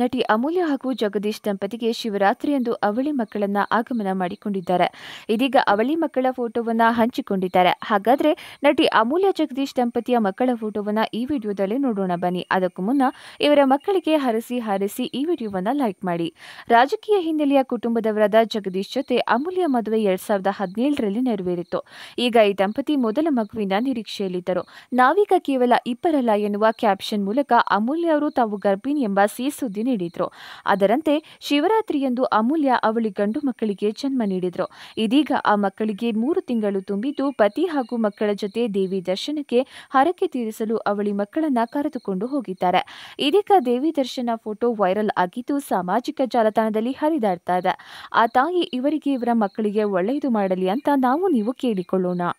ನಟಿ ಅಮೂಲ್ಯ ಹಾಗೂ ಜಗದೀಶ್ ದಂಪತಿಗೆ ಶಿವರಾತ್ರಿಯಂದು ಅವಳಿ ಮಕ್ಕಳನ್ನ ಆಗಮನ ಮಾಡಿಕೊಂಡಿದ್ದಾರೆ ಇದೀಗ ಅವಳಿ ಮಕ್ಕಳ ಫೋಟೋವನ್ನ ಹಂಚಿಕೊಂಡಿದ್ದಾರೆ ಹಾಗಾದ್ರೆ ನಟಿ ಅಮೂಲ್ಯ ಜಗದೀಶ್ ದಂಪತಿಯ ಮಕ್ಕಳ ಫೋಟೋವನ್ನ ಈ ವಿಡಿಯೋದಲ್ಲಿ ನೋಡೋಣ ಬನ್ನಿ ಅದಕ್ಕೂ ಮುನ್ನ ಇವರ ಮಕ್ಕಳಿಗೆ ಹರಸಿ ಹಾರಿಸಿ ಈ ವಿಡಿಯೋವನ್ನ ಲೈಕ್ ಮಾಡಿ ರಾಜಕೀಯ ಹಿನ್ನೆಲೆಯ ಕುಟುಂಬದವರಾದ ಜಗದೀಶ್ ಜೊತೆ ಅಮೂಲ್ಯ ಮದುವೆ ಎರಡ್ ಸಾವಿರದ ಹದಿನೇಳರಲ್ಲಿ ನೆರವೇರಿತು ಈಗ ಈ ದಂಪತಿ ಮೊದಲ ಮಗುವಿನ ನಿರೀಕ್ಷೆಯಲ್ಲಿದ್ದರು ನಾವೀಗ ಕೇವಲ ಇಬ್ಬರಲ್ಲ ಎನ್ನುವ ಕ್ಯಾಪ್ಷನ್ ಮೂಲಕ ಅಮೂಲ್ಯ ಅವರು ತಾವು ಗರ್ಭಿಣಿ ಎಂಬ ಸಿ ಸುದ್ದಿ ನೀಡಿದ್ರು ಅದರಂತೆ ಶಿವರಾತ್ರಿಯಂದು ಅಮೂಲ್ಯ ಅವಳಿ ಗಂಡು ಮಕ್ಕಳಿಗೆ ಜನ್ಮ ನೀಡಿದ್ರು ಇದೀಗ ಆ ಮಕ್ಕಳಿಗೆ ಮೂರು ತಿಂಗಳು ತುಂಬಿದ್ದು ಪತಿ ಹಾಗೂ ಮಕ್ಕಳ ಜೊತೆ ದೇವಿ ದರ್ಶನಕ್ಕೆ ಹರಕೆ ತೀರಿಸಲು ಅವಳಿ ಮಕ್ಕಳನ್ನ ಕರೆದುಕೊಂಡು ಹೋಗಿದ್ದಾರೆ ಇದೀಗ ದೇವಿ ದರ್ಶನ ಫೋಟೋ ವೈರಲ್ ಆಗಿದ್ದು ಸಾಮಾಜಿಕ ಜಾಲತಾಣದಲ್ಲಿ ಹರಿದಾಡ್ತಾ ಇದೆ ಆ ತಾಯಿ ಇವರಿಗೆ ಇವರ ಮಕ್ಕಳಿಗೆ ಒಳ್ಳೆಯದು ಮಾಡಲಿ ಅಂತ ನಾವು ನೀವು ಕೇಳಿಕೊಳ್ಳೋಣ